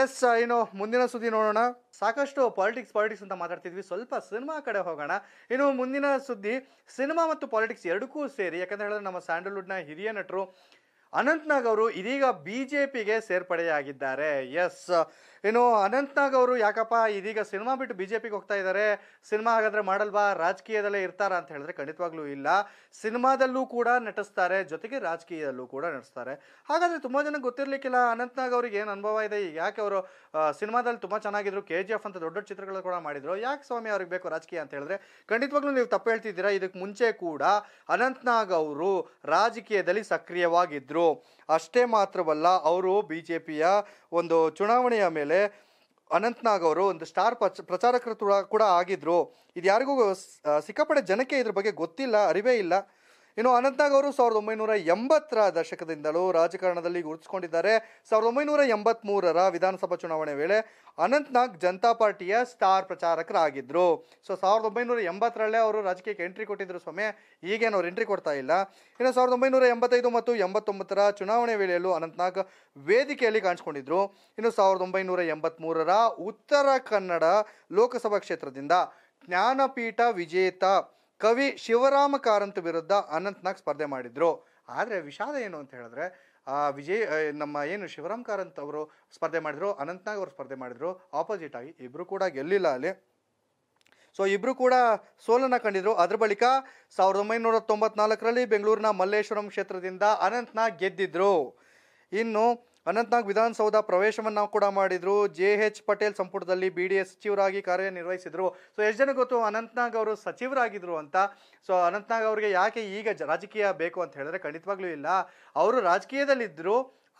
S ಇನ್ನು ಮುಂದಿನ ಸುದ್ದಿ ನೋಡೋಣ ಸಾಕಷ್ಟು ಪಾಲಿಟಿಕ್ಸ್ ಪಾಲಿಟಿಕ್ಸ್ ಅಂತ ಮಾತಾಡ್ತಿದ್ವಿ ಸ್ವಲ್ಪ ಸಿನಿಮಾ ಕಡೆ ಹೋಗೋಣ ಇನ್ನು ಮುಂದಿನ ಸುದ್ದಿ ಸಿನಿಮಾ ಮತ್ತು ಪಾಲಿಟಿಕ್ಸ್ ಎರಡಕ್ಕೂ ಸೇರಿ ಯಾಕಂದ್ರೆ ಹೇಳಿದ್ರೆ ನಮ್ಮ ಸ್ಯಾಂಡಲ್ವುಡ್ನ ಹಿರಿಯ ನಟರು ಅನಂತ್ನಾಗ್ ಅವರು ಇದೀಗ ಬಿ ಜೆ ಪಿಗೆ ಸೇರ್ಪಡೆಯಾಗಿದ್ದಾರೆ ಎಸ್ ಏನು ಅನಂತ್ನಾಗ್ ಅವರು ಯಾಕಪ್ಪ ಇದೀಗ ಸಿನಿಮಾ ಬಿಟ್ಟು ಬಿ ಜೆ ಪಿಗೆ ಹೋಗ್ತಾ ಇದ್ದಾರೆ ಸಿನಿಮಾ ಹಾಗಾದರೆ ಮಾಡಲ್ವಾ ರಾಜಕೀಯದಲ್ಲೇ ಇರ್ತಾರ ಅಂತ ಹೇಳಿದ್ರೆ ಖಂಡಿತವಾಗ್ಲೂ ಇಲ್ಲ ಸಿನಿಮಾದಲ್ಲೂ ಕೂಡ ನಟಿಸ್ತಾರೆ ಜೊತೆಗೆ ರಾಜಕೀಯದಲ್ಲೂ ಕೂಡ ನಟಿಸ್ತಾರೆ ಹಾಗಾದರೆ ತುಂಬ ಜನ ಗೊತ್ತಿರಲಿಕ್ಕಿಲ್ಲ ಅನಂತನಾಗ್ ಅವ್ರಿಗೆ ಏನು ಅನುಭವ ಇದೆ ಈಗ ಯಾಕೆ ಅವರು ಸಿನಿಮಾದಲ್ಲಿ ತುಂಬ ಚೆನ್ನಾಗಿದ್ರು ಕೆ ಜಿ ಎಫ್ ಅಂತ ದೊಡ್ಡ ದೊಡ್ಡ ಚಿತ್ರಗಳು ಕೂಡ ಮಾಡಿದ್ರು ಯಾಕೆ ಸ್ವಾಮಿ ಅವ್ರಿಗೆ ಬೇಕು ರಾಜಕೀಯ ಅಂತ ಹೇಳಿದ್ರೆ ಖಂಡಿತವಾಗ್ಲೂ ನೀವು ತಪ್ಪು ಹೇಳ್ತಿದ್ದೀರಾ ಇದಕ್ಕೆ ಮುಂಚೆ ಕೂಡ ಅನಂತನಾಗ್ ಅವರು ರಾಜಕೀಯದಲ್ಲಿ ಸಕ್ರಿಯವಾಗಿದ್ದರು ಅಷ್ಟೇ ಮಾತ್ರವಲ್ಲ ಅವರು ಬಿ ಜೆ ಪಿಯ ಒಂದು ಚುನಾವಣೆಯ ಮೇಲೆ ಅನಂತ್ನಾಗ್ ಅವರು ಒಂದು ಸ್ಟಾರ್ ಪ್ರಚ ಪ್ರಚಾರಕರು ಕೂಡ ಆಗಿದ್ದರು ಇದು ಯಾರಿಗೂ ಸಿಕ್ಕಾಪಡೆ ಜನಕ್ಕೆ ಇದ್ರ ಬಗ್ಗೆ ಗೊತ್ತಿಲ್ಲ ಅರಿವೇ ಇಲ್ಲ ಇನ್ನು ಅನಂತ್ನಾಗ್ ಅವರು ಸಾವಿರದ ಒಂಬೈನೂರ ಎಂಬತ್ತರ ದಶಕದಿಂದಲೂ ರಾಜಕಾರಣದಲ್ಲಿ ಗುರುತಿಸಿಕೊಂಡಿದ್ದಾರೆ ಸಾವಿರದ ಒಂಬೈನೂರ ಎಂಬತ್ಮೂರರ ವಿಧಾನಸಭಾ ಚುನಾವಣೆ ವೇಳೆ ಅನಂತ್ನಾಗ್ ಜನತಾ ಪಾರ್ಟಿಯ ಸ್ಟಾರ್ ಪ್ರಚಾರಕರಾಗಿದ್ದರು ಸೊ ಸಾವಿರದ ಒಂಬೈನೂರ ಎಂಬತ್ತರಲ್ಲೇ ಅವರು ರಾಜಕೀಯಕ್ಕೆ ಎಂಟ್ರಿ ಕೊಟ್ಟಿದ್ದರು ಸ್ವಾಮಿ ಈಗೇನು ಅವ್ರು ಎಂಟ್ರಿ ಕೊಡ್ತಾ ಇಲ್ಲ ಇನ್ನು ಸಾವಿರದ ಒಂಬೈನೂರ ಎಂಬತ್ತೈದು ಮತ್ತು ಎಂಬತ್ತೊಂಬತ್ತರ ಚುನಾವಣೆ ವೇಳೆಯಲ್ಲೂ ಅನಂತನಾಗ್ ವೇದಿಕೆಯಲ್ಲಿ ಕಾಣಿಸ್ಕೊಂಡಿದ್ರು ಇನ್ನು ಸಾವಿರದ ಒಂಬೈನೂರ ಎಂಬತ್ಮೂರರ ಉತ್ತರ ಕನ್ನಡ ಲೋಕಸಭಾ ಕ್ಷೇತ್ರದಿಂದ ಜ್ಞಾನಪೀಠ ವಿಜೇತ ಕವಿ ಶಿವರಾಮ ಕಾರಂತ ವಿರುದ್ಧ ಅನಂತ್ನಾಗ್ ಸ್ಪರ್ಧೆ ಮಾಡಿದ್ರು ಆದರೆ ವಿಷಾದ ಏನು ಅಂತ ಹೇಳಿದ್ರೆ ಆ ವಿಜಯ್ ನಮ್ಮ ಏನು ಶಿವರಾಮ್ ಕಾರಂತ್ ಅವರು ಸ್ಪರ್ಧೆ ಮಾಡಿದ್ರು ಅನಂತ್ನಾಗ್ ಅವರು ಸ್ಪರ್ಧೆ ಮಾಡಿದ್ರು ಆಪೋಸಿಟ್ ಆಗಿ ಇಬ್ಬರು ಕೂಡ ಗೆಲ್ಲಿಲ್ಲ ಅಲ್ಲಿ ಸೊ ಇಬ್ಬರು ಕೂಡ ಸೋಲನ್ನು ಕಂಡಿದ್ರು ಅದ್ರ ಬಳಿಕ ಸಾವಿರದ ಒಂಬೈನೂರ ತೊಂಬತ್ನಾಲ್ಕರಲ್ಲಿ ಬೆಂಗಳೂರಿನ ಮಲ್ಲೇಶ್ವರಂ ಕ್ಷೇತ್ರದಿಂದ ಅನಂತ್ನಾಗ್ ಗೆದ್ದಿದ್ರು ಇನ್ನು ಅನಂತ್ನಾಗ್ ವಿಧಾನಸೌಧ ಪ್ರವೇಶವನ್ನು ಕೂಡ ಮಾಡಿದರು ಜೆ ಎಚ್ ಪಟೇಲ್ ಸಂಪುಟದಲ್ಲಿ ಬಿ ಡಿ ಎಸ್ ಸಚಿವರಾಗಿ ಕಾರ್ಯನಿರ್ವಹಿಸಿದರು ಸೊ ಎಷ್ಟು ಜನ ಗೊತ್ತು ಅನಂತನಾಗ್ ಅವರು ಸಚಿವರಾಗಿದ್ದರು ಅಂತ ಸೊ ಅನಂತನಾಗ್ ಅವರಿಗೆ ಯಾಕೆ ಈಗ ರಾಜಕೀಯ ಬೇಕು ಅಂತ ಹೇಳಿದ್ರೆ ಖಂಡಿತವಾಗ್ಲೂ ಇಲ್ಲ ಅವರು ರಾಜಕೀಯದಲ್ಲಿದ್ದರು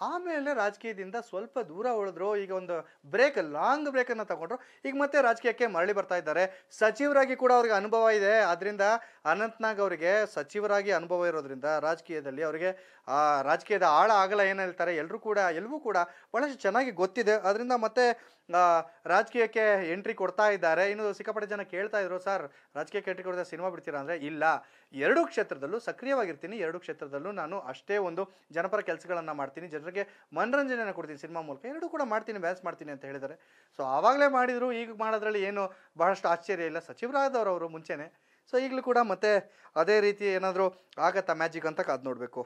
ಆಮೇಲೆ ರಾಜಕೀಯದಿಂದ ಸ್ವಲ್ಪ ದೂರ ಉಳಿದ್ರು ಈಗ ಒಂದು ಬ್ರೇಕ್ ಲಾಂಗ್ ಬ್ರೇಕನ್ನು ತಗೊಂಡ್ರು ಈಗ ಮತ್ತೆ ರಾಜಕೀಯಕ್ಕೆ ಮರಳಿ ಬರ್ತಾ ಇದ್ದಾರೆ ಸಚಿವರಾಗಿ ಕೂಡ ಅವ್ರಿಗೆ ಅನುಭವ ಇದೆ ಅದರಿಂದ ಅನಂತ್ನಾಗ್ ಅವರಿಗೆ ಸಚಿವರಾಗಿ ಅನುಭವ ಇರೋದ್ರಿಂದ ರಾಜಕೀಯದಲ್ಲಿ ಅವರಿಗೆ ಆ ರಾಜಕೀಯದ ಆಳ ಆಗಲ್ಲ ಏನು ಹೇಳ್ತಾರೆ ಎಲ್ಲರೂ ಕೂಡ ಎಲ್ಲವೂ ಕೂಡ ಭಾಳಷ್ಟು ಚೆನ್ನಾಗಿ ಗೊತ್ತಿದೆ ಅದರಿಂದ ಮತ್ತೆ ರಾಜಕೀಯಕ್ಕೆ ಎಂಟ್ರಿ ಕೊಡ್ತಾ ಇದ್ದಾರೆ ಇನ್ನು ಸಿಕ್ಕಾಪಟ್ಟೆ ಜನ ಕೇಳ್ತಾ ಇದ್ರು ಸರ್ ರಾಜಕೀಯಕ್ಕೆ ಎಂಟ್ರಿ ಕೊಡ್ತಾ ಸಿನಿಮಾ ಬಿಡ್ತೀರಾ ಅಂದರೆ ಇಲ್ಲ ಎರಡು ಕ್ಷೇತ್ರದಲ್ಲೂ ಸಕ್ರಿಯವಾಗಿರ್ತೀನಿ ಎರಡು ಕ್ಷೇತ್ರದಲ್ಲೂ ನಾನು ಅಷ್ಟೇ ಒಂದು ಜನಪರ ಕೆಲಸಗಳನ್ನು ಮಾಡ್ತೀನಿ ಜನ ಜೊತೆಗೆ ಮನೋರಂಜನೆಯನ್ನು ಕೊಡ್ತೀನಿ ಸಿನಿಮಾ ಮೂಲಕ ಎರಡೂ ಕೂಡ ಮಾಡ್ತೀನಿ ಬ್ಯಾಸ್ ಮಾಡ್ತೀನಿ ಅಂತ ಹೇಳಿದ್ದಾರೆ ಸೊ ಆವಾಗಲೇ ಮಾಡಿದರು ಈಗ ಮಾಡೋದ್ರಲ್ಲಿ ಏನು ಬಹಳಷ್ಟು ಆಶ್ಚರ್ಯ ಇಲ್ಲ ಸಚಿವರಾದವರು ಅವರು ಮುಂಚೆನೇ ಸೊ ಈಗಲೂ ಕೂಡ ಮತ್ತೆ ಅದೇ ರೀತಿ ಏನಾದರೂ ಆಗತ್ತಾ ಮ್ಯಾಜಿಕ್ ಅಂತ ಕಾದು ನೋಡಬೇಕು